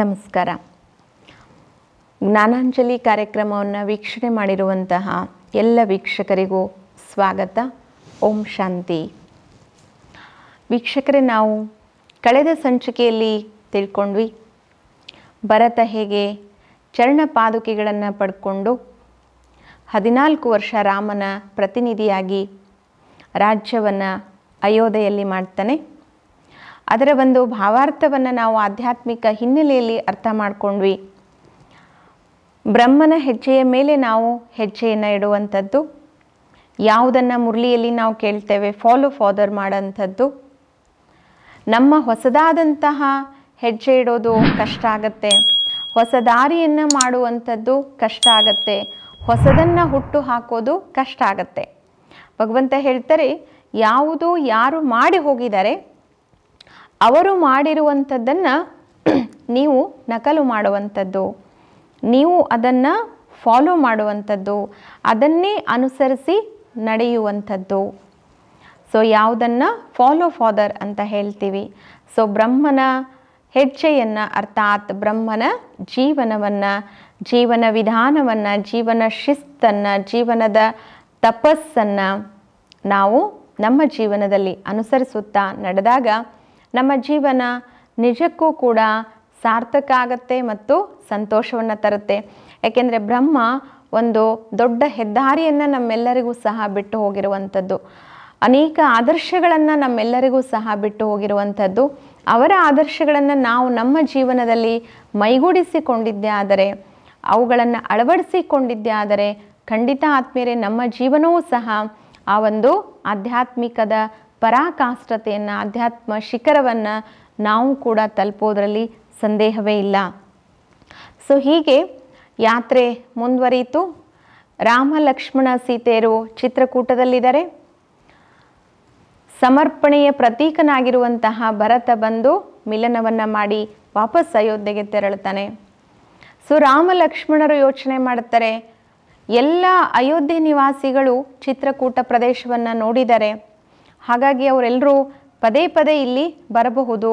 ನಮಸ್ಕಾರ ಜ್ಞಾನಾಂಜಲಿ ಕಾರ್ಯಕ್ರಮವನ್ನು ವೀಕ್ಷಣೆ ಮಾಡಿರುವಂತಹ ಎಲ್ಲ ವೀಕ್ಷಕರಿಗೂ ಸ್ವಾಗತ ಓಂ ಶಾಂತಿ ವೀಕ್ಷಕರೇ ನಾವು ಕಳೆದ ಸಂಚಿಕೆಯಲ್ಲಿ ತಿಳ್ಕೊಂಡ್ವಿ ಭರತ ಹೇಗೆ ಚರಣ ಪಾದುಕೆಗಳನ್ನು ಪಡ್ಕೊಂಡು ಹದಿನಾಲ್ಕು ವರ್ಷ ರಾಮನ ಪ್ರತಿನಿಧಿಯಾಗಿ ರಾಜ್ಯವನ್ನು ಅಯೋಧ್ಯೆಯಲ್ಲಿ ಮಾಡ್ತಾನೆ ಅದರ ಒಂದು ಭಾವಾರ್ಥವನ್ನು ನಾವು ಆಧ್ಯಾತ್ಮಿಕ ಹಿನ್ನೆಲೆಯಲ್ಲಿ ಅರ್ಥ ಮಾಡಿಕೊಂಡ್ವಿ ಬ್ರಹ್ಮನ ಹೆಜ್ಜೆಯ ಮೇಲೆ ನಾವು ಹೆಜ್ಜೆಯನ್ನು ಇಡುವಂಥದ್ದು ಯಾವುದನ್ನು ಮುರಳಿಯಲ್ಲಿ ನಾವು ಕೇಳ್ತೇವೆ ಫಾಲೋ ಫಾದರ್ ಮಾಡೋಂಥದ್ದು ನಮ್ಮ ಹೊಸದಾದಂತಹ ಹೆಜ್ಜೆ ಇಡೋದು ಕಷ್ಟ ಆಗತ್ತೆ ಹೊಸ ದಾರಿಯನ್ನು ಮಾಡುವಂಥದ್ದು ಕಷ್ಟ ಆಗತ್ತೆ ಹೊಸದನ್ನು ಹುಟ್ಟು ಹಾಕೋದು ಕಷ್ಟ ಆಗತ್ತೆ ಭಗವಂತ ಹೇಳ್ತಾರೆ ಯಾವುದು ಯಾರು ಮಾಡಿ ಹೋಗಿದ್ದಾರೆ ಅವರು ಮಾಡಿರುವಂಥದ್ದನ್ನು ನೀವು ನಕಲು ಮಾಡುವಂಥದ್ದು ನೀವು ಅದನ್ನು ಫಾಲೋ ಮಾಡುವಂಥದ್ದು ಅದನ್ನೇ ಅನುಸರಿಸಿ ನಡೆಯುವಂಥದ್ದು ಸೊ ಯಾವುದನ್ನು ಫಾಲೋ ಫಾದರ್ ಅಂತ ಹೇಳ್ತೀವಿ ಸೊ ಬ್ರಹ್ಮನ ಹೆಜ್ಜೆಯನ್ನು ಅರ್ಥಾತ್ ಬ್ರಹ್ಮನ ಜೀವನವನ್ನು ಜೀವನ ವಿಧಾನವನ್ನು ಜೀವನ ಶಿಸ್ತನ್ನು ಜೀವನದ ತಪಸ್ಸನ್ನು ನಾವು ನಮ್ಮ ಜೀವನದಲ್ಲಿ ಅನುಸರಿಸುತ್ತಾ ನಡೆದಾಗ ನಮ್ಮ ಜೀವನ ನಿಜಕ್ಕೂ ಕೂಡ ಸಾರ್ಥಕ ಆಗತ್ತೆ ಮತ್ತು ಸಂತೋಷವನ್ನು ತರುತ್ತೆ ಯಾಕೆಂದರೆ ಬ್ರಹ್ಮ ಒಂದು ದೊಡ್ಡ ಹೆದ್ದಾರಿಯನ್ನು ನಮ್ಮೆಲ್ಲರಿಗೂ ಸಹ ಬಿಟ್ಟು ಹೋಗಿರುವಂಥದ್ದು ಅನೇಕ ಆದರ್ಶಗಳನ್ನು ನಮ್ಮೆಲ್ಲರಿಗೂ ಸಹ ಬಿಟ್ಟು ಹೋಗಿರುವಂಥದ್ದು ಅವರ ಆದರ್ಶಗಳನ್ನು ನಾವು ನಮ್ಮ ಜೀವನದಲ್ಲಿ ಮೈಗೂಡಿಸಿಕೊಂಡಿದ್ದೆ ಆದರೆ ಅವುಗಳನ್ನು ಅಳವಡಿಸಿಕೊಂಡಿದ್ದೆ ಆದರೆ ಖಂಡಿತ ಆತ್ಮೀಯರೇ ನಮ್ಮ ಜೀವನವೂ ಸಹ ಆ ಒಂದು ಆಧ್ಯಾತ್ಮಿಕದ ಪರಾಕಾಷ್ಟತೆಯನ್ನು ಆಧ್ಯಾತ್ಮ ಶಿಖರವನ್ನು ನಾವು ಕೂಡ ತಲುಪೋದರಲ್ಲಿ ಸಂದೇಹವೇ ಇಲ್ಲ ಸೊ ಹೀಗೆ ಯಾತ್ರೆ ಮುಂದುವರಿಯಿತು ರಾಮ ಲಕ್ಷ್ಮಣ ಸೀತೆಯರು ಚಿತ್ರಕೂಟದಲ್ಲಿದ್ದಾರೆ ಸಮರ್ಪಣೆಯ ಪ್ರತೀಕನಾಗಿರುವಂತಹ ಭರತ ಬಂದು ಮಿಲನವನ್ನು ಮಾಡಿ ವಾಪಸ್ ಅಯೋಧ್ಯೆಗೆ ತೆರಳುತ್ತಾನೆ ಸೊ ರಾಮ ಲಕ್ಷ್ಮಣರು ಯೋಚನೆ ಮಾಡುತ್ತಾರೆ ಎಲ್ಲ ಅಯೋಧ್ಯೆ ನಿವಾಸಿಗಳು ಚಿತ್ರಕೂಟ ಪ್ರದೇಶವನ್ನು ನೋಡಿದರೆ ಹಾಗಾಗಿ ಅವರೆಲ್ಲರೂ ಪದೇ ಪದೇ ಇಲ್ಲಿ ಬರಬಹುದು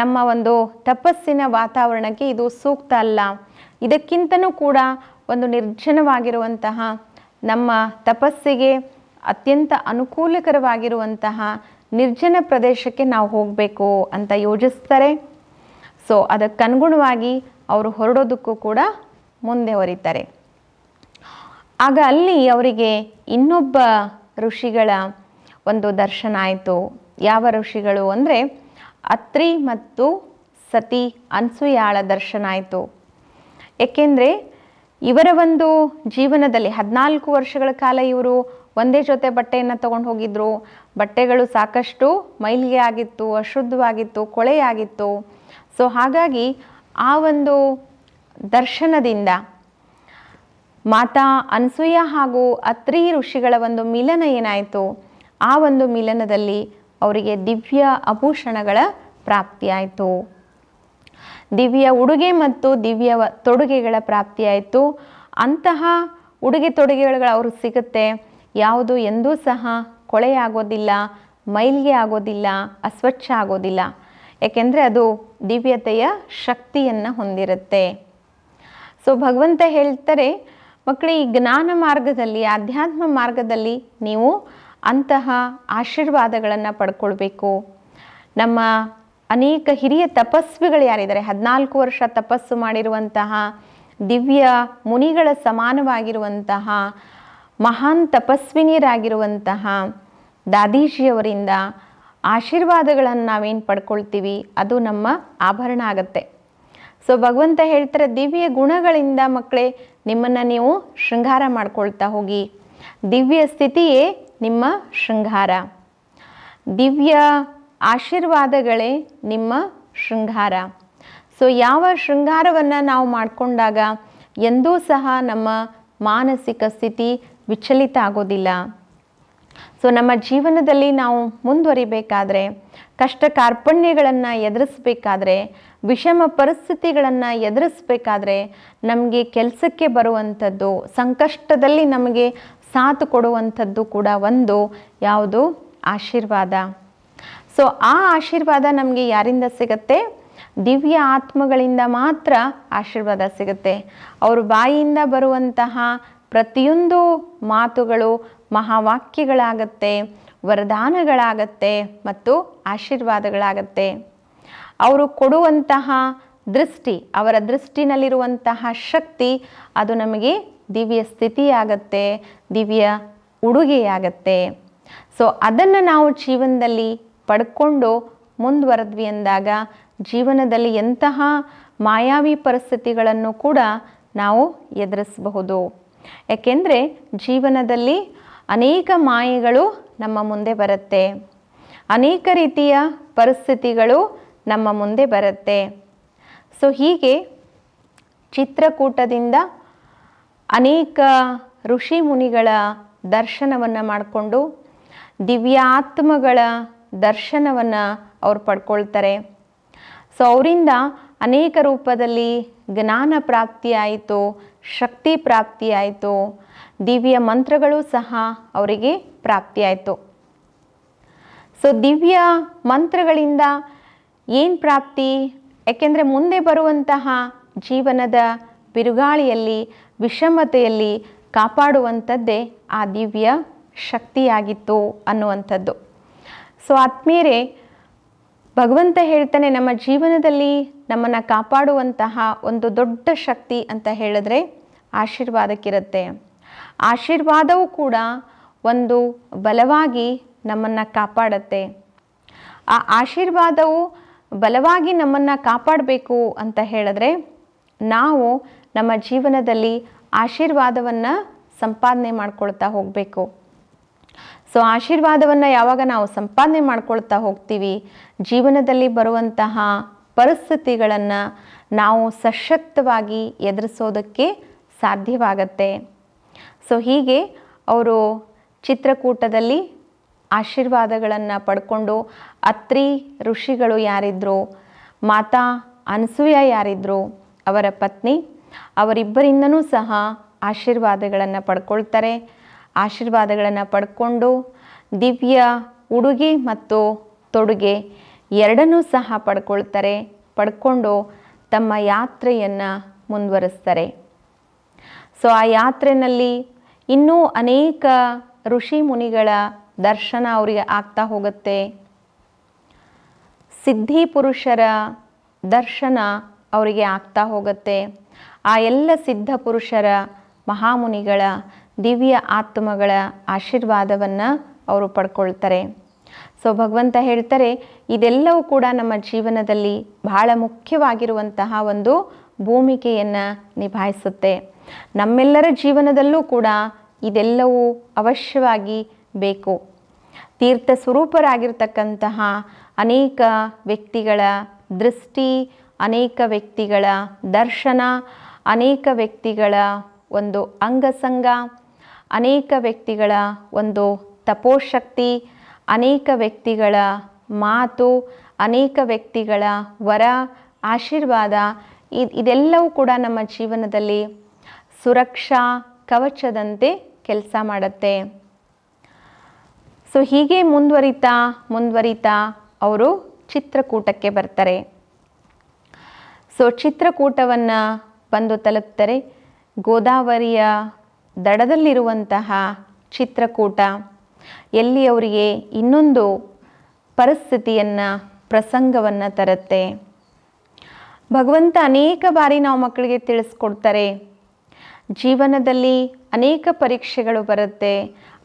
ನಮ್ಮ ಒಂದು ತಪಸ್ಸಿನ ವಾತಾವರಣಕ್ಕೆ ಇದು ಸೂಕ್ತ ಅಲ್ಲ ಇದಕ್ಕಿಂತನೂ ಕೂಡ ಒಂದು ನಿರ್ಜನವಾಗಿರುವಂತಹ ನಮ್ಮ ತಪಸ್ಸಿಗೆ ಅತ್ಯಂತ ಅನುಕೂಲಕರವಾಗಿರುವಂತಹ ನಿರ್ಜನ ಪ್ರದೇಶಕ್ಕೆ ನಾವು ಹೋಗಬೇಕು ಅಂತ ಯೋಜಿಸ್ತಾರೆ ಸೊ ಅದಕ್ಕನುಗುಣವಾಗಿ ಅವರು ಹೊರಡೋದಕ್ಕೂ ಕೂಡ ಮುಂದೆ ಹೊರಿತಾರೆ ಆಗ ಅಲ್ಲಿ ಅವರಿಗೆ ಇನ್ನೊಬ್ಬ ಋಷಿಗಳ ಒಂದು ದರ್ಶನ ಆಯಿತು ಯಾವ ಋಷಿಗಳು ಅಂದರೆ ಅತ್ರಿ ಮತ್ತು ಸತಿ ಅನ್ಸೂಯಾಳ ದರ್ಶನ ಆಯಿತು ಏಕೆಂದರೆ ಇವರ ಒಂದು ಜೀವನದಲ್ಲಿ ಹದಿನಾಲ್ಕು ವರ್ಷಗಳ ಕಾಲ ಇವರು ಒಂದೇ ಜೊತೆ ಬಟ್ಟೆಯನ್ನು ತೊಗೊಂಡು ಹೋಗಿದ್ರು ಬಟ್ಟೆಗಳು ಸಾಕಷ್ಟು ಮೈಲಿಗೆ ಆಗಿತ್ತು ಅಶುದ್ಧವಾಗಿತ್ತು ಕೊಳೆಯಾಗಿತ್ತು ಸೊ ಹಾಗಾಗಿ ಆ ಒಂದು ದರ್ಶನದಿಂದ ಮಾತಾ ಅನ್ಸೂಯ ಹಾಗೂ ಅತ್ರಿ ಋಷಿಗಳ ಒಂದು ಮಿಲನ ಏನಾಯಿತು ಆ ಒಂದು ಮಿಲನದಲ್ಲಿ ಅವರಿಗೆ ದಿವ್ಯ ಆಭೂಷಣಗಳ ಪ್ರಾಪ್ತಿಯಾಯಿತು ದಿವ್ಯ ಉಡುಗೆ ಮತ್ತು ದಿವ್ಯ ತೊಡುಗೆಗಳ ಪ್ರಾಪ್ತಿಯಾಯಿತು ಅಂತಹ ಉಡುಗೆ ತೊಡುಗೆಗಳು ಅವರು ಸಿಗುತ್ತೆ ಯಾವುದು ಎಂದೂ ಸಹ ಕೊಳೆಯಾಗೋದಿಲ್ಲ ಮೈಲಿಗೆ ಆಗೋದಿಲ್ಲ ಅಸ್ವಚ್ಛ ಆಗೋದಿಲ್ಲ ಏಕೆಂದರೆ ಅದು ದಿವ್ಯತೆಯ ಶಕ್ತಿಯನ್ನು ಹೊಂದಿರುತ್ತೆ ಸೊ ಭಗವಂತ ಹೇಳ್ತಾರೆ ಮಕ್ಕಳು ಈ ಜ್ಞಾನ ಮಾರ್ಗದಲ್ಲಿ ಆಧ್ಯಾತ್ಮ ಮಾರ್ಗದಲ್ಲಿ ನೀವು ಅಂತಹ ಆಶೀರ್ವಾದಗಳನ್ನು ಪಡ್ಕೊಳ್ಬೇಕು ನಮ್ಮ ಅನೇಕ ಹಿರಿಯ ತಪಸ್ವಿಗಳು ಯಾರಿದ್ದಾರೆ ಹದಿನಾಲ್ಕು ವರ್ಷ ತಪಸ್ಸು ಮಾಡಿರುವಂತಹ ದಿವ್ಯ ಮುನಿಗಳ ಸಮಾನವಾಗಿರುವಂತಹ ಮಹಾನ್ ತಪಸ್ವಿನಿಯರಾಗಿರುವಂತಹ ದಾದೀಶಿಯವರಿಂದ ಆಶೀರ್ವಾದಗಳನ್ನು ನಾವೇನು ಪಡ್ಕೊಳ್ತೀವಿ ಅದು ನಮ್ಮ ಆಭರಣ ಆಗುತ್ತೆ ಸೊ ಭಗವಂತ ಹೇಳ್ತಾರೆ ದಿವ್ಯ ಗುಣಗಳಿಂದ ಮಕ್ಕಳೇ ನಿಮ್ಮನ್ನು ನೀವು ಶೃಂಗಾರ ಮಾಡ್ಕೊಳ್ತಾ ಹೋಗಿ ದಿವ್ಯ ಸ್ಥಿತಿಯೇ ನಿಮ್ಮ ಶೃಂಗಾರ ದಿವ್ಯ ಆಶೀರ್ವಾದಗಳೇ ನಿಮ್ಮ ಶೃಂಗಾರ ಸೊ ಯಾವ ಶೃಂಗಾರವನ್ನು ನಾವು ಮಾಡಿಕೊಂಡಾಗ ಎಂದೂ ಸಹ ನಮ್ಮ ಮಾನಸಿಕ ಸ್ಥಿತಿ ವಿಚಲಿತ ಆಗೋದಿಲ್ಲ ಸೊ ನಮ್ಮ ಜೀವನದಲ್ಲಿ ನಾವು ಮುಂದುವರಿಬೇಕಾದ್ರೆ ಕಷ್ಟ ಕಾರ್ಪಣ್ಯಗಳನ್ನು ಎದುರಿಸ್ಬೇಕಾದ್ರೆ ವಿಷಮ ಪರಿಸ್ಥಿತಿಗಳನ್ನು ಎದುರಿಸ್ಬೇಕಾದ್ರೆ ನಮಗೆ ಕೆಲಸಕ್ಕೆ ಬರುವಂಥದ್ದು ಸಂಕಷ್ಟದಲ್ಲಿ ನಮಗೆ ಸಾಥ್ ಕೊಡುವಂಥದ್ದು ಕೂಡ ಒಂದು ಯಾವುದು ಆಶೀರ್ವಾದ ಸೊ ಆ ಆಶೀರ್ವಾದ ನಮಗೆ ಯಾರಿಂದ ಸಿಗತ್ತೆ ದಿವ್ಯ ಆತ್ಮಗಳಿಂದ ಮಾತ್ರ ಆಶೀರ್ವಾದ ಸಿಗುತ್ತೆ ಅವರು ಬಾಯಿಯಿಂದ ಬರುವಂತಹ ಪ್ರತಿಯೊಂದು ಮಾತುಗಳು ಮಹಾವಾಕ್ಯಗಳಾಗತ್ತೆ ವರದಾನಗಳಾಗತ್ತೆ ಮತ್ತು ಆಶೀರ್ವಾದಗಳಾಗತ್ತೆ ಅವರು ಕೊಡುವಂತಹ ದೃಷ್ಟಿ ಅವರ ದೃಷ್ಟಿನಲ್ಲಿರುವಂತಹ ಶಕ್ತಿ ಅದು ನಮಗೆ ದಿವ್ಯ ಸ್ಥಿತಿಯಾಗತ್ತೆ ದಿವ್ಯ ಉಡುಗೆಯಾಗತ್ತೆ ಸೊ ಅದನ್ನು ನಾವು ಜೀವನದಲ್ಲಿ ಪಡ್ಕೊಂಡು ಮುಂದುವರೆದ್ವಿ ಅಂದಾಗ ಜೀವನದಲ್ಲಿ ಎಂತಹ ಮಾಯಾವಿ ಪರಿಸ್ಥಿತಿಗಳನ್ನು ಕೂಡ ನಾವು ಎದುರಿಸಬಹುದು ಯಾಕೆಂದರೆ ಜೀವನದಲ್ಲಿ ಅನೇಕ ಮಾಯೆಗಳು ನಮ್ಮ ಮುಂದೆ ಬರುತ್ತೆ ಅನೇಕ ರೀತಿಯ ಪರಿಸ್ಥಿತಿಗಳು ನಮ್ಮ ಮುಂದೆ ಬರುತ್ತೆ ಸೊ ಹೀಗೆ ಚಿತ್ರಕೂಟದಿಂದ ಅನೇಕ ಋಷಿ ಮುನಿಗಳ ದರ್ಶನವನ್ನು ಮಾಡಿಕೊಂಡು ದಿವ್ಯಾತ್ಮಗಳ ದರ್ಶನವನ್ನು ಅವ್ರು ಪಡ್ಕೊಳ್ತಾರೆ ಸೊ ಅವರಿಂದ ಅನೇಕ ರೂಪದಲ್ಲಿ ಜ್ಞಾನ ಪ್ರಾಪ್ತಿಯಾಯಿತು ಶಕ್ತಿ ಪ್ರಾಪ್ತಿಯಾಯಿತು ದಿವ್ಯ ಮಂತ್ರಗಳು ಸಹ ಅವರಿಗೆ ಪ್ರಾಪ್ತಿಯಾಯಿತು ಸೊ ದಿವ್ಯ ಮಂತ್ರಗಳಿಂದ ಏನು ಪ್ರಾಪ್ತಿ ಯಾಕೆಂದರೆ ಮುಂದೆ ಬರುವಂತಹ ಜೀವನದ ಬಿರುಗಾಳಿಯಲ್ಲಿ ವಿಷಮತೆಯಲ್ಲಿ ಕಾಪಾಡುವಂಥದ್ದೇ ಆ ದಿವ್ಯ ಶಕ್ತಿಯಾಗಿತ್ತು ಅನ್ನುವಂಥದ್ದು ಸೊ ಆತ್ಮೀಯರೇ ಭಗವಂತ ಹೇಳ್ತಾನೆ ನಮ್ಮ ಜೀವನದಲ್ಲಿ ನಮ್ಮನ್ನು ಕಾಪಾಡುವಂತಹ ಒಂದು ದೊಡ್ಡ ಶಕ್ತಿ ಅಂತ ಹೇಳಿದ್ರೆ ಆಶೀರ್ವಾದಕ್ಕಿರುತ್ತೆ ಆಶೀರ್ವಾದವೂ ಕೂಡ ಒಂದು ಬಲವಾಗಿ ನಮ್ಮನ್ನು ಕಾಪಾಡತ್ತೆ ಆ ಆಶೀರ್ವಾದವು ಬಲವಾಗಿ ನಮ್ಮನ್ನು ಕಾಪಾಡಬೇಕು ಅಂತ ಹೇಳಿದ್ರೆ ನಾವು ನಮ್ಮ ಜೀವನದಲ್ಲಿ ಆಶೀರ್ವಾದವನ್ನು ಸಂಪಾದನೆ ಮಾಡ್ಕೊಳ್ತಾ ಹೋಗಬೇಕು ಸೊ ಆಶೀರ್ವಾದವನ್ನು ಯಾವಾಗ ನಾವು ಸಂಪಾದನೆ ಮಾಡ್ಕೊಳ್ತಾ ಹೋಗ್ತೀವಿ ಜೀವನದಲ್ಲಿ ಬರುವಂತಹ ಪರಿಸ್ಥಿತಿಗಳನ್ನು ನಾವು ಸಶಕ್ತವಾಗಿ ಎದುರಿಸೋದಕ್ಕೆ ಸಾಧ್ಯವಾಗತ್ತೆ ಸೊ ಹೀಗೆ ಅವರು ಚಿತ್ರಕೂಟದಲ್ಲಿ ಆಶೀರ್ವಾದಗಳನ್ನು ಪಡ್ಕೊಂಡು ಅತ್ರಿ ಋಷಿಗಳು ಯಾರಿದ್ರು ಮಾತಾ ಅನಸೂಯ ಯಾರಿದ್ರು ಅವರ ಪತ್ನಿ ಅವರಿಬ್ಬರಿಂದನೂ ಸಹ ಆಶೀರ್ವಾದಗಳನ್ನು ಪಡ್ಕೊಳ್ತಾರೆ ಆಶೀರ್ವಾದಗಳನ್ನು ಪಡ್ಕೊಂಡು ದಿವ್ಯ ಉಡುಗೆ ಮತ್ತು ತೊಡುಗೆ ಎರಡನ್ನೂ ಸಹ ಪಡ್ಕೊಳ್ತಾರೆ ಪಡ್ಕೊಂಡು ತಮ್ಮ ಯಾತ್ರೆಯನ್ನು ಮುಂದುವರಿಸ್ತಾರೆ ಸೊ ಆ ಯಾತ್ರೆಯಲ್ಲಿ ಇನ್ನೂ ಅನೇಕ ಋಷಿ ಮುನಿಗಳ ದರ್ಶನ ಅವರಿಗೆ ಆಗ್ತಾ ಹೋಗುತ್ತೆ ಸಿದ್ಧಿ ಪುರುಷರ ದರ್ಶನ ಅವರಿಗೆ ಆಗ್ತಾ ಹೋಗುತ್ತೆ ಆ ಎಲ್ಲ ಸಿದ್ಧ ಪುರುಷರ ಮಹಾಮುನಿಗಳ ದಿವ್ಯ ಆತ್ಮಗಳ ಆಶೀರ್ವಾದವನ್ನು ಅವರು ಪಡ್ಕೊಳ್ತಾರೆ ಸೊ ಭಗವಂತ ಹೇಳ್ತಾರೆ ಇದೆಲ್ಲವೂ ಕೂಡ ನಮ್ಮ ಜೀವನದಲ್ಲಿ ಬಹಳ ಮುಖ್ಯವಾಗಿರುವಂತಹ ಒಂದು ಭೂಮಿಕೆಯನ್ನು ನಿಭಾಯಿಸುತ್ತೆ ನಮ್ಮೆಲ್ಲರ ಜೀವನದಲ್ಲೂ ಕೂಡ ಇದೆಲ್ಲವೂ ಅವಶ್ಯವಾಗಿ ಬೇಕು ತೀರ್ಥ ಸ್ವರೂಪರಾಗಿರ್ತಕ್ಕಂತಹ ಅನೇಕ ವ್ಯಕ್ತಿಗಳ ದೃಷ್ಟಿ ಅನೇಕ ವ್ಯಕ್ತಿಗಳ ದರ್ಶನ ಅನೇಕ ವ್ಯಕ್ತಿಗಳ ಒಂದು ಅಂಗಸಂಗ ಅನೇಕ ವ್ಯಕ್ತಿಗಳ ಒಂದು ತಪೋಶಕ್ತಿ ಅನೇಕ ವ್ಯಕ್ತಿಗಳ ಮಾತು ಅನೇಕ ವ್ಯಕ್ತಿಗಳ ವರ ಆಶೀರ್ವಾದ ಇದೆಲ್ಲವೂ ಕೂಡ ನಮ್ಮ ಜೀವನದಲ್ಲಿ ಸುರಕ್ಷಾ ಕವಚದಂತೆ ಕೆಲಸ ಮಾಡುತ್ತೆ ಸೊ ಹೀಗೆ ಮುಂದುವರಿತಾ ಮುಂದುವರಿತಾ ಅವರು ಚಿತ್ರಕೂಟಕ್ಕೆ ಬರ್ತಾರೆ ಸೊ ಚಿತ್ರಕೂಟವನ್ನು ಬಂದು ತಲುಪ್ತಾರೆ ಗೋದಾವರಿಯ ದಡದಲ್ಲಿರುವಂತಹ ಚಿತ್ರಕೂಟ ಎಲ್ಲಿ ಅವರಿಗೆ ಇನ್ನೊಂದು ಪರಿಸ್ಥಿತಿಯನ್ನು ಪ್ರಸಂಗವನ್ನು ತರುತ್ತೆ ಭಗವಂತ ಅನೇಕ ಬಾರಿ ನಾವು ಮಕ್ಕಳಿಗೆ ತಿಳಿಸ್ಕೊಡ್ತಾರೆ ಜೀವನದಲ್ಲಿ ಅನೇಕ ಪರೀಕ್ಷೆಗಳು ಬರುತ್ತೆ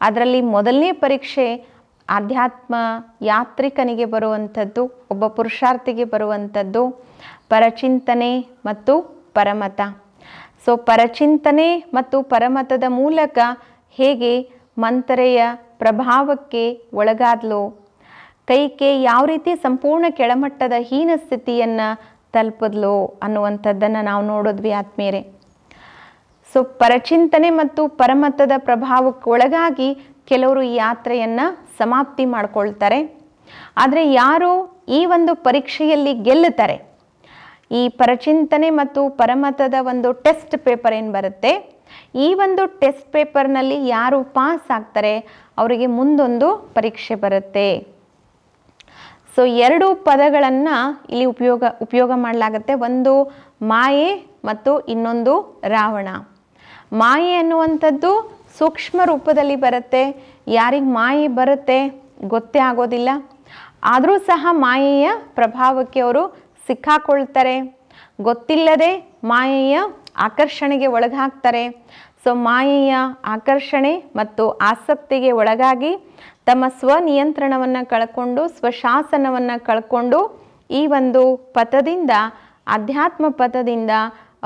ಅದರಲ್ಲಿ ಮೊದಲನೇ ಪರೀಕ್ಷೆ ಆಧ್ಯಾತ್ಮ ಯಾತ್ರಿಕನಿಗೆ ಬರುವಂಥದ್ದು ಒಬ್ಬ ಪುರುಷಾರ್ಥಿಗೆ ಬರುವಂಥದ್ದು ಪರಚಿಂತನೆ ಮತ್ತು ಪರಮತ ಸೊ ಪರಚಿಂತನೆ ಮತ್ತು ಪರಮತದ ಮೂಲಕ ಹೇಗೆ ಮಂತರೆಯ ಪ್ರಭಾವಕ್ಕೆ ಒಳಗಾದ್ಲು ಕೈಕೆ ಯಾವ ರೀತಿ ಸಂಪೂರ್ಣ ಕೆಳಮಟ್ಟದ ಹೀನ ಸ್ಥಿತಿಯನ್ನು ತಲುಪದ್ಲು ಅನ್ನುವಂಥದ್ದನ್ನು ನಾವು ನೋಡಿದ್ವಿ ಆತ್ಮೇರೆ ಸೊ ಪರಚಿಂತನೆ ಮತ್ತು ಪರಮತದ ಪ್ರಭಾವಕ್ಕೆ ಒಳಗಾಗಿ ಕೆಲವರು ಈ ಯಾತ್ರೆಯನ್ನು ಸಮಾಪ್ತಿ ಮಾಡಿಕೊಳ್ತಾರೆ ಆದರೆ ಯಾರು ಈ ಒಂದು ಪರೀಕ್ಷೆಯಲ್ಲಿ ಗೆಲ್ಲುತ್ತಾರೆ ಈ ಪರಚಿಂತನೆ ಮತ್ತು ಪರಮತದ ಒಂದು ಟೆಸ್ಟ್ ಪೇಪರ್ ಏನು ಬರುತ್ತೆ ಈ ಒಂದು ಟೆಸ್ಟ್ ಪೇಪರ್ನಲ್ಲಿ ಯಾರು ಪಾಸ್ ಆಗ್ತಾರೆ ಅವರಿಗೆ ಮುಂದೊಂದು ಪರೀಕ್ಷೆ ಬರುತ್ತೆ ಸೊ ಎರಡು ಪದಗಳನ್ನು ಇಲ್ಲಿ ಉಪಯೋಗ ಉಪಯೋಗ ಮಾಡಲಾಗುತ್ತೆ ಒಂದು ಮಾಯೆ ಮತ್ತು ಇನ್ನೊಂದು ರಾವಣ ಮಾಯೆ ಅನ್ನುವಂಥದ್ದು ಸೂಕ್ಷ್ಮ ರೂಪದಲ್ಲಿ ಬರುತ್ತೆ ಯಾರಿಗೆ ಮಾಯಿ ಬರುತ್ತೆ ಗೊತ್ತೇ ಆಗೋದಿಲ್ಲ ಆದರೂ ಸಹ ಮಾಯೆಯ ಪ್ರಭಾವಕ್ಕೆ ಅವರು ಸಿಕ್ಕಾಕೊಳ್ತಾರೆ ಗೊತ್ತಿಲ್ಲದೆ ಮಾಯೆಯ ಆಕರ್ಷಣೆಗೆ ಒಳಗಾಗ್ತಾರೆ ಸೊ ಮಾಯೆಯ ಆಕರ್ಷಣೆ ಮತ್ತು ಆಸಕ್ತಿಗೆ ಒಳಗಾಗಿ ತಮ್ಮ ಸ್ವನಿಯಂತ್ರಣವನ್ನು ಕಳ್ಕೊಂಡು ಸ್ವಶಾಸನವನ್ನು ಕಳ್ಕೊಂಡು ಈ ಒಂದು ಪಥದಿಂದ ಅಧ್ಯಾತ್ಮ ಪಥದಿಂದ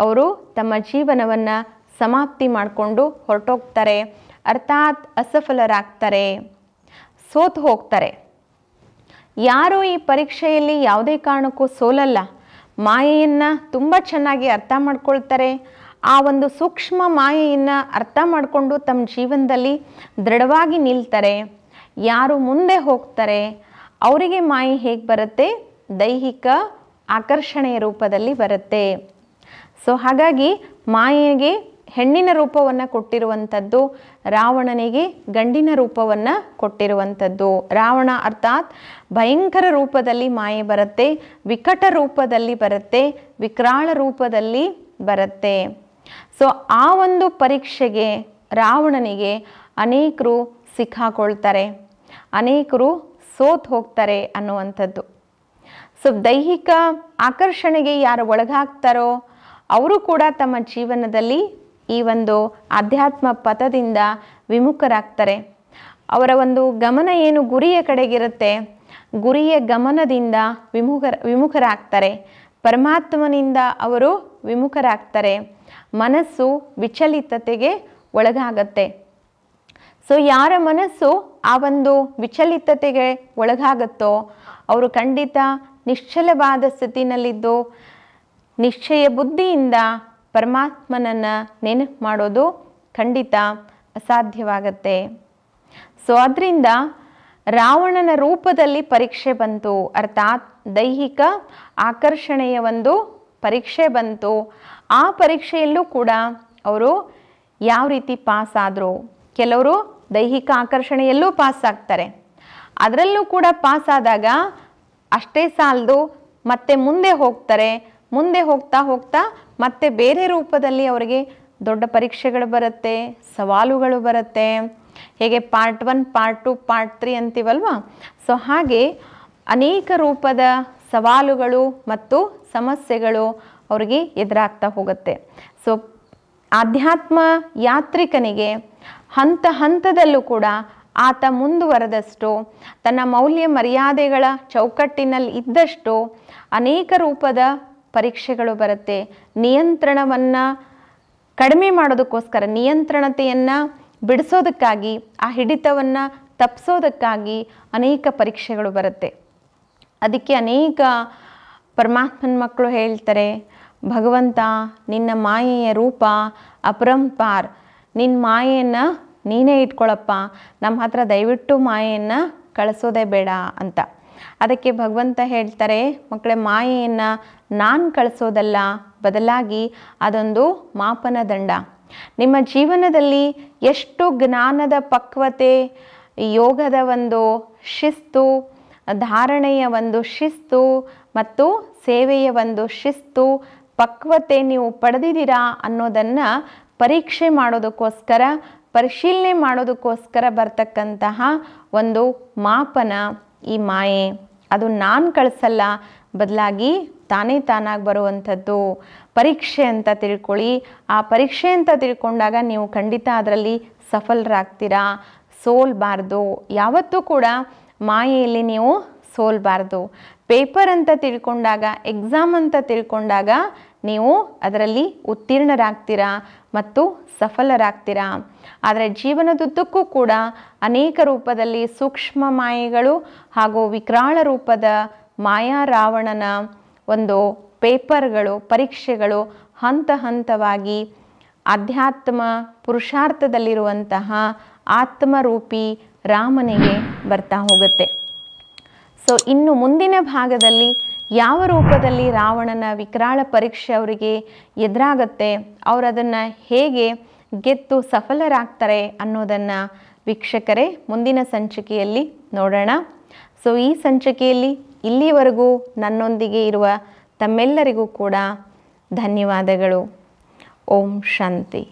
ಅವರು ತಮ್ಮ ಜೀವನವನ್ನು ಸಮಾಪ್ತಿ ಮಾಡಿಕೊಂಡು ಹೊರಟೋಗ್ತಾರೆ ಅರ್ಥಾತ್ ಅಸಫಲರಾಗ್ತಾರೆ ಸೋತು ಹೋಗ್ತಾರೆ ಯಾರೂ ಈ ಪರೀಕ್ಷೆಯಲ್ಲಿ ಯಾವುದೇ ಕಾರಣಕ್ಕೂ ಸೋಲಲ್ಲ ಮಾಯೆಯನ್ನು ತುಂಬ ಚೆನ್ನಾಗಿ ಅರ್ಥ ಮಾಡ್ಕೊಳ್ತಾರೆ ಆ ಒಂದು ಸೂಕ್ಷ್ಮ ಮಾಯೆಯನ್ನು ಅರ್ಥ ಮಾಡಿಕೊಂಡು ತಮ್ಮ ಜೀವನದಲ್ಲಿ ದೃಢವಾಗಿ ನಿಲ್ತಾರೆ ಯಾರು ಮುಂದೆ ಹೋಗ್ತಾರೆ ಅವರಿಗೆ ಮಾಯೆ ಹೇಗೆ ಬರುತ್ತೆ ದೈಹಿಕ ಆಕರ್ಷಣೆಯ ರೂಪದಲ್ಲಿ ಬರುತ್ತೆ ಸೊ ಹಾಗಾಗಿ ಮಾಯೆಗೆ ಹೆಣ್ಣಿನ ರೂಪವನ್ನು ಕೊಟ್ಟಿರುವಂಥದ್ದು ರಾವಣನಿಗೆ ಗಂಡಿನ ರೂಪವನ್ನು ಕೊಟ್ಟಿರುವಂಥದ್ದು ರಾವಣ ಅರ್ಥಾತ್ ಭಯಂಕರ ರೂಪದಲ್ಲಿ ಮಾಯೆ ಬರುತ್ತೆ ವಿಕಟ ರೂಪದಲ್ಲಿ ಬರುತ್ತೆ ವಿಕ್ರಾಳ ರೂಪದಲ್ಲಿ ಬರುತ್ತೆ ಸೊ ಆ ಒಂದು ಪರೀಕ್ಷೆಗೆ ರಾವಣನಿಗೆ ಅನೇಕರು ಸಿಕ್ಕಾಕೊಳ್ತಾರೆ ಅನೇಕರು ಸೋತ್ ಹೋಗ್ತಾರೆ ಅನ್ನುವಂಥದ್ದು ಸೊ ದೈಹಿಕ ಆಕರ್ಷಣೆಗೆ ಯಾರು ಒಳಗಾಗ್ತಾರೋ ಅವರು ಕೂಡ ತಮ್ಮ ಜೀವನದಲ್ಲಿ ಈ ಒಂದು ಆಧ್ಯಾತ್ಮ ಪಥದಿಂದ ವಿಮುಖರಾಗ್ತಾರೆ ಅವರ ಒಂದು ಗಮನ ಏನು ಗುರಿಯ ಕಡೆಗಿರುತ್ತೆ ಗುರಿಯ ಗಮನದಿಂದ ವಿಮುಖ ವಿಮುಖರಾಗ್ತಾರೆ ಪರಮಾತ್ಮನಿಂದ ಅವರು ವಿಮುಖರಾಗ್ತಾರೆ ಮನಸ್ಸು ವಿಚಲಿತತೆಗೆ ಒಳಗಾಗತ್ತೆ ಸೊ ಯಾರ ಮನಸ್ಸು ಆ ಒಂದು ವಿಚಲಿತತೆಗೆ ಒಳಗಾಗತ್ತೋ ಅವರು ಖಂಡಿತ ನಿಶ್ಚಲವಾದ ಸ್ಥಿತಿನಲ್ಲಿದ್ದು ನಿಶ್ಚಯ ಬುದ್ಧಿಯಿಂದ ಪರಮಾತ್ಮನನ್ನು ನೆನಪು ಮಾಡೋದು ಖಂಡಿತ ಅಸಾಧ್ಯವಾಗತ್ತೆ ಸೊ ಅದರಿಂದ ರಾವಣನ ರೂಪದಲ್ಲಿ ಪರೀಕ್ಷೆ ಬಂತು ಅರ್ಥಾತ್ ದೈಹಿಕ ಆಕರ್ಷಣೆಯ ಒಂದು ಪರೀಕ್ಷೆ ಬಂತು ಆ ಪರೀಕ್ಷೆಯಲ್ಲೂ ಕೂಡ ಅವರು ಯಾವ ರೀತಿ ಪಾಸ್ ಆದರು ಕೆಲವರು ದೈಹಿಕ ಆಕರ್ಷಣೆಯಲ್ಲೂ ಪಾಸ್ ಆಗ್ತಾರೆ ಅದರಲ್ಲೂ ಕೂಡ ಪಾಸ್ ಆದಾಗ ಅಷ್ಟೇ ಸಾಲದು ಮತ್ತೆ ಮುಂದೆ ಹೋಗ್ತಾರೆ ಮುಂದೆ ಹೋಗ್ತಾ ಹೋಗ್ತಾ ಮತ್ತು ಬೇರೆ ರೂಪದಲ್ಲಿ ಅವರಿಗೆ ದೊಡ್ಡ ಪರೀಕ್ಷೆಗಳು ಬರುತ್ತೆ ಸವಾಲುಗಳು ಬರುತ್ತೆ ಹೇಗೆ part one part two part three ಅಂತೀವಲ್ವ ಸೊ ಹಾಗೆ ಅನೇಕ ರೂಪದ ಸವಾಲುಗಳು ಮತ್ತು ಸಮಸ್ಯೆಗಳು ಅವರಿಗೆ ಎದುರಾಗ್ತಾ ಹೋಗುತ್ತೆ ಸೊ ಆಧ್ಯಾತ್ಮ ಯಾತ್ರಿಕನಿಗೆ ಹಂತ ಹಂತದಲ್ಲೂ ಕೂಡ ಆತ ಮುಂದುವರೆದಷ್ಟು ತನ್ನ ಮೌಲ್ಯ ಮರ್ಯಾದೆಗಳ ಚೌಕಟ್ಟಿನಲ್ಲಿ ಇದ್ದಷ್ಟು ಅನೇಕ ರೂಪದ ಪರೀಕ್ಷೆಗಳು ಬರುತ್ತೆ ನಿಯಂತ್ರಣವನ್ನು ಕಡಿಮೆ ಮಾಡೋದಕ್ಕೋಸ್ಕರ ನಿಯಂತ್ರಣತೆಯನ್ನು ಬಿಡಿಸೋದಕ್ಕಾಗಿ ಆ ಹಿಡಿತವನ್ನು ತಪ್ಪಿಸೋದಕ್ಕಾಗಿ ಅನೇಕ ಪರೀಕ್ಷೆಗಳು ಬರುತ್ತೆ ಅದಕ್ಕೆ ಅನೇಕ ಪರಮಾತ್ಮನ ಮಕ್ಕಳು ಹೇಳ್ತಾರೆ ಭಗವಂತ ನಿನ್ನ ಮಾಯೆಯ ರೂಪ ಅಪರಂಪಾರ್ ನಿನ್ನ ಮಾಯೆಯನ್ನು ನೀನೇ ಇಟ್ಕೊಳ್ಳಪ್ಪ ನಮ್ಮ ಹತ್ರ ದಯವಿಟ್ಟು ಮಾಯೆಯನ್ನು ಕಳಿಸೋದೇ ಬೇಡ ಅಂತ ಅದಕ್ಕೆ ಭಗವಂತ ಹೇಳ್ತಾರೆ ಮಕ್ಕಳೇ ಮಾಯೆಯನ್ನು ನಾನು ಕಳಿಸೋದಲ್ಲ ಬದಲಾಗಿ ಅದೊಂದು ಮಾಪನ ದಂಡ ನಿಮ್ಮ ಜೀವನದಲ್ಲಿ ಎಷ್ಟು ಜ್ಞಾನದ ಪಕ್ವತೆ ಯೋಗದ ಒಂದು ಶಿಸ್ತು ಧಾರಣೆಯ ಒಂದು ಶಿಸ್ತು ಮತ್ತು ಸೇವೆಯ ಒಂದು ಶಿಸ್ತು ಪಕ್ವತೆ ನೀವು ಪಡೆದಿದ್ದೀರಾ ಅನ್ನೋದನ್ನು ಪರೀಕ್ಷೆ ಮಾಡೋದಕ್ಕೋಸ್ಕರ ಪರಿಶೀಲನೆ ಮಾಡೋದಕ್ಕೋಸ್ಕರ ಬರ್ತಕ್ಕಂತಹ ಒಂದು ಮಾಪನ ಈ ಮಾಯೆ ಅದು ನಾನು ಕಳಿಸಲ್ಲ ಬದಲಾಗಿ ತಾನೇ ತಾನಾಗಿ ಬರುವಂಥದ್ದು ಪರೀಕ್ಷೆ ಅಂತ ತಿಳ್ಕೊಳ್ಳಿ ಆ ಪರೀಕ್ಷೆ ಅಂತ ತಿಳ್ಕೊಂಡಾಗ ನೀವು ಖಂಡಿತ ಅದರಲ್ಲಿ ಸಫಲರಾಗ್ತೀರಾ ಸೋಲ್ಬಾರ್ದು ಯಾವತ್ತೂ ಕೂಡ ಮಾಯೆಯಲ್ಲಿ ನೀವು ಸೋಲ್ಬಾರ್ದು ಪೇಪರ್ ಅಂತ ತಿಳ್ಕೊಂಡಾಗ ಎಕ್ಸಾಮ್ ಅಂತ ತಿಳ್ಕೊಂಡಾಗ ನೀವು ಅದರಲ್ಲಿ ಉತ್ತೀರ್ಣರಾಗ್ತೀರಾ ಮತ್ತು ಸಫಲರಾಗ್ತೀರಾ ಆದರೆ ಜೀವನದುದ್ದಕ್ಕೂ ಕೂಡ ಅನೇಕ ರೂಪದಲ್ಲಿ ಸೂಕ್ಷ್ಮ ಮಾಯೆಗಳು ಹಾಗೂ ವಿಕ್ರಾಳ ರೂಪದ ಮಾಯಾ ರಾವಣನ ಒಂದು ಪೇಪರ್ಗಳು ಪರೀಕ್ಷೆಗಳು ಹಂತ ಹಂತವಾಗಿ ಅಧ್ಯಾತ್ಮ ಪುರುಷಾರ್ಥದಲ್ಲಿರುವಂತಹ ಆತ್ಮರೂಪಿ ರಾಮನಿಗೆ ಬರ್ತಾ ಹೋಗುತ್ತೆ ಸೊ ಇನ್ನು ಮುಂದಿನ ಭಾಗದಲ್ಲಿ ಯಾವ ರೂಪದಲ್ಲಿ ರಾವಣನ ವಿಕರಾಳ ಪರೀಕ್ಷೆ ಅವರಿಗೆ ಎದುರಾಗತ್ತೆ ಅವರದನ್ನು ಹೇಗೆ ಗೆದ್ದು ಸಫಲರಾಗ್ತಾರೆ ಅನ್ನೋದನ್ನು ವೀಕ್ಷಕರೇ ಮುಂದಿನ ಸಂಚಿಕೆಯಲ್ಲಿ ನೋಡೋಣ ಸೊ ಈ ಸಂಚಿಕೆಯಲ್ಲಿ ಇಲ್ಲಿವರೆಗೂ ನನ್ನೊಂದಿಗೆ ಇರುವ ತಮ್ಮೆಲ್ಲರಿಗೂ ಕೂಡ ಧನ್ಯವಾದಗಳು ಓಂ ಶಾಂತಿ